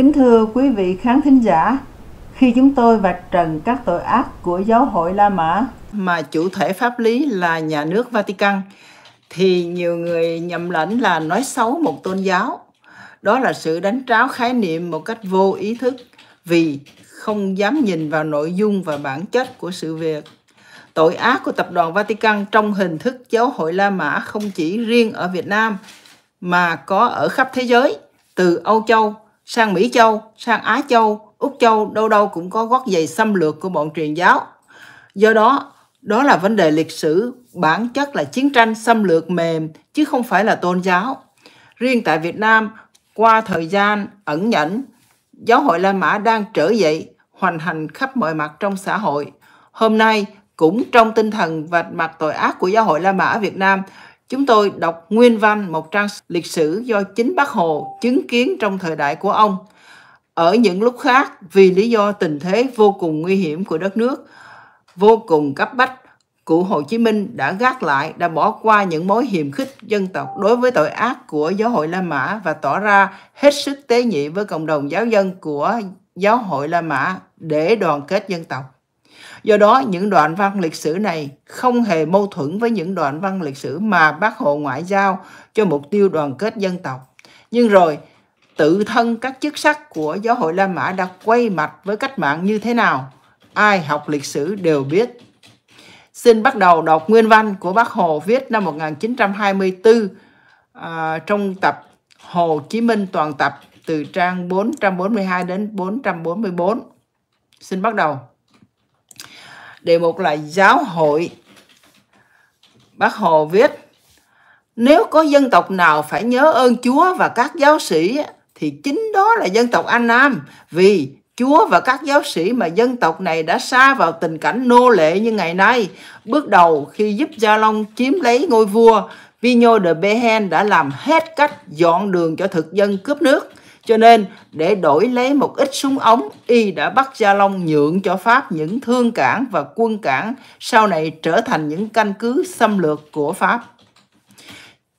Kính thưa quý vị khán thính giả, khi chúng tôi vạch trần các tội ác của giáo hội La Mã mà chủ thể pháp lý là nhà nước Vatican thì nhiều người nhầm lẫn là nói xấu một tôn giáo. Đó là sự đánh tráo khái niệm một cách vô ý thức vì không dám nhìn vào nội dung và bản chất của sự việc. Tội ác của tập đoàn Vatican trong hình thức giáo hội La Mã không chỉ riêng ở Việt Nam mà có ở khắp thế giới, từ Âu Châu sang Mỹ Châu, sang Á Châu, Úc Châu đâu đâu cũng có gót giày xâm lược của bọn truyền giáo. Do đó, đó là vấn đề lịch sử, bản chất là chiến tranh xâm lược mềm chứ không phải là tôn giáo. Riêng tại Việt Nam, qua thời gian ẩn nhẫn, giáo hội La Mã đang trở dậy, hoành hành khắp mọi mặt trong xã hội. Hôm nay, cũng trong tinh thần vạch mặt tội ác của giáo hội La Mã ở Việt Nam, Chúng tôi đọc nguyên văn một trang lịch sử do chính Bác Hồ chứng kiến trong thời đại của ông. Ở những lúc khác, vì lý do tình thế vô cùng nguy hiểm của đất nước, vô cùng cấp bách, cụ Hồ Chí Minh đã gác lại, đã bỏ qua những mối hiềm khích dân tộc đối với tội ác của giáo hội La Mã và tỏ ra hết sức tế nhị với cộng đồng giáo dân của giáo hội La Mã để đoàn kết dân tộc. Do đó, những đoạn văn lịch sử này không hề mâu thuẫn với những đoạn văn lịch sử mà bác Hồ ngoại giao cho mục tiêu đoàn kết dân tộc. Nhưng rồi, tự thân các chức sắc của giáo hội La Mã đã quay mặt với cách mạng như thế nào? Ai học lịch sử đều biết. Xin bắt đầu đọc nguyên văn của bác Hồ viết năm 1924 à, trong tập Hồ Chí Minh toàn tập từ trang 442 đến 444. Xin bắt đầu đề mục là giáo hội bác hồ viết nếu có dân tộc nào phải nhớ ơn chúa và các giáo sĩ thì chính đó là dân tộc anh nam vì Chúa và các giáo sĩ mà dân tộc này đã xa vào tình cảnh nô lệ như ngày nay. Bước đầu khi giúp Gia Long chiếm lấy ngôi vua, Vigno de Behen đã làm hết cách dọn đường cho thực dân cướp nước. Cho nên để đổi lấy một ít súng ống, y đã bắt Gia Long nhượng cho Pháp những thương cảng và quân cảng sau này trở thành những căn cứ xâm lược của Pháp.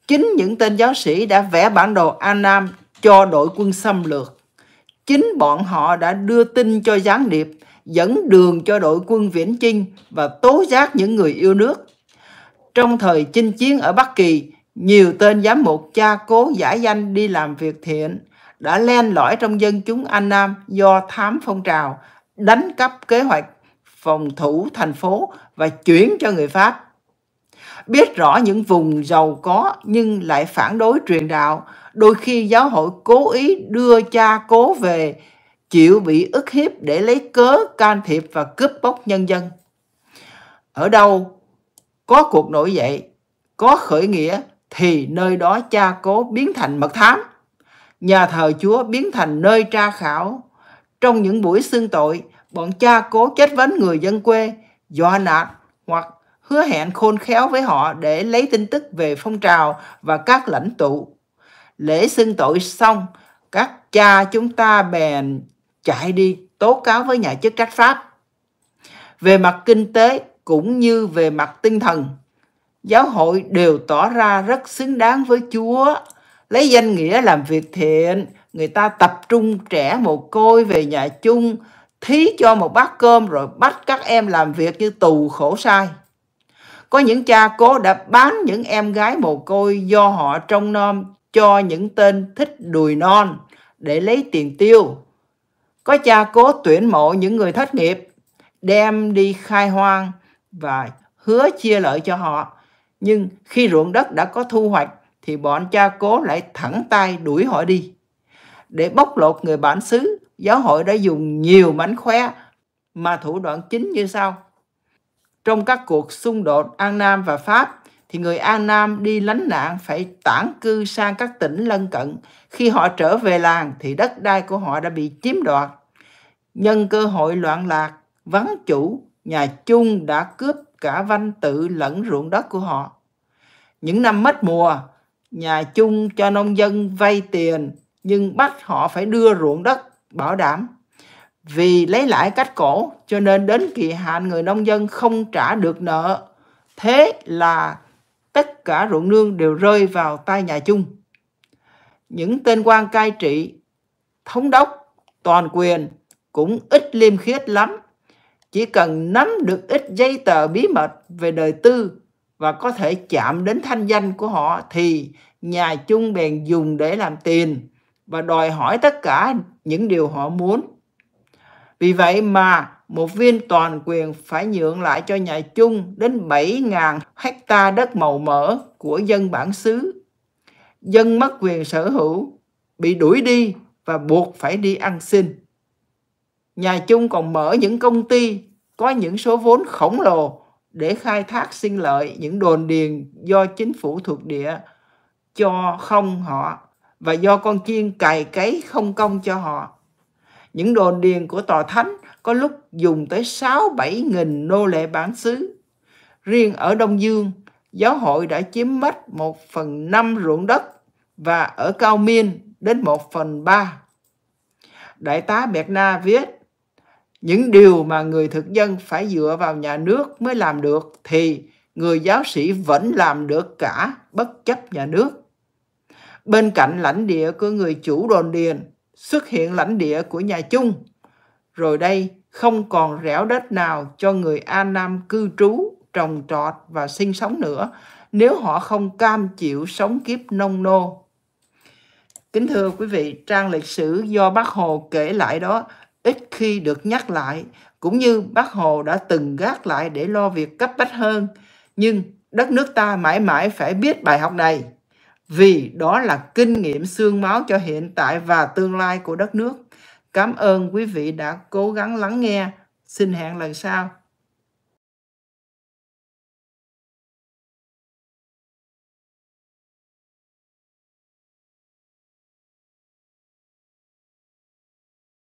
Chính những tên giáo sĩ đã vẽ bản đồ An Nam cho đội quân xâm lược. Chính bọn họ đã đưa tin cho gián điệp, dẫn đường cho đội quân Viễn Chinh và tố giác những người yêu nước. Trong thời chinh chiến ở Bắc Kỳ, nhiều tên giám mục cha cố giải danh đi làm việc thiện đã len lỏi trong dân chúng An Nam do thám phong trào, đánh cắp kế hoạch phòng thủ thành phố và chuyển cho người Pháp. Biết rõ những vùng giàu có nhưng lại phản đối truyền đạo, đôi khi giáo hội cố ý đưa cha cố về chịu bị ức hiếp để lấy cớ can thiệp và cướp bóc nhân dân. Ở đâu có cuộc nổi dậy, có khởi nghĩa thì nơi đó cha cố biến thành mật thám nhà thờ Chúa biến thành nơi tra khảo. Trong những buổi xưng tội, bọn cha cố chất vấn người dân quê, dọa nạt hoặc hứa hẹn khôn khéo với họ để lấy tin tức về phong trào và các lãnh tụ. Lễ xưng tội xong, các cha chúng ta bèn chạy đi tố cáo với nhà chức trách Pháp. Về mặt kinh tế cũng như về mặt tinh thần, giáo hội đều tỏ ra rất xứng đáng với Chúa lấy danh nghĩa làm việc thiện người ta tập trung trẻ mồ côi về nhà chung thí cho một bát cơm rồi bắt các em làm việc như tù khổ sai có những cha cố đã bán những em gái mồ côi do họ trông nom cho những tên thích đùi non để lấy tiền tiêu có cha cố tuyển mộ những người thất nghiệp đem đi khai hoang và hứa chia lợi cho họ nhưng khi ruộng đất đã có thu hoạch thì bọn cha cố lại thẳng tay đuổi họ đi. Để bóc lột người bản xứ, giáo hội đã dùng nhiều mánh khóe mà thủ đoạn chính như sau. Trong các cuộc xung đột An Nam và Pháp, thì người An Nam đi lánh nạn phải tản cư sang các tỉnh lân cận. Khi họ trở về làng thì đất đai của họ đã bị chiếm đoạt. Nhân cơ hội loạn lạc, vắng chủ, nhà chung đã cướp cả văn tự lẫn ruộng đất của họ. Những năm mất mùa, nhà chung cho nông dân vay tiền nhưng bắt họ phải đưa ruộng đất bảo đảm. Vì lấy lãi cách cổ cho nên đến kỳ hạn người nông dân không trả được nợ. Thế là tất cả ruộng nương đều rơi vào tay nhà chung. Những tên quan cai trị, thống đốc, toàn quyền cũng ít liêm khiết lắm. Chỉ cần nắm được ít giấy tờ bí mật về đời tư và có thể chạm đến thanh danh của họ thì nhà chung bèn dùng để làm tiền và đòi hỏi tất cả những điều họ muốn. Vì vậy mà một viên toàn quyền phải nhượng lại cho nhà chung đến 7.000 hecta đất màu mỡ của dân bản xứ. Dân mất quyền sở hữu, bị đuổi đi và buộc phải đi ăn xin. Nhà chung còn mở những công ty có những số vốn khổng lồ để khai thác sinh lợi những đồn điền do chính phủ thuộc địa cho không họ và do con chiên cày cấy không công cho họ. Những đồn điền của tòa thánh có lúc dùng tới 6-7 nghìn nô lệ bản xứ. Riêng ở Đông Dương, giáo hội đã chiếm mất 1 phần 5 ruộng đất và ở Cao Miên đến 1 phần 3. Đại tá Bẹt Na viết, những điều mà người thực dân phải dựa vào nhà nước mới làm được thì người giáo sĩ vẫn làm được cả bất chấp nhà nước bên cạnh lãnh địa của người chủ đồn điền xuất hiện lãnh địa của nhà chung rồi đây không còn rẻo đất nào cho người an nam cư trú trồng trọt và sinh sống nữa nếu họ không cam chịu sống kiếp nông nô kính thưa quý vị trang lịch sử do bác hồ kể lại đó ít khi được nhắc lại cũng như bác hồ đã từng gác lại để lo việc cấp bách hơn nhưng đất nước ta mãi mãi phải biết bài học này vì đó là kinh nghiệm xương máu cho hiện tại và tương lai của đất nước cảm ơn quý vị đã cố gắng lắng nghe xin hẹn lần sau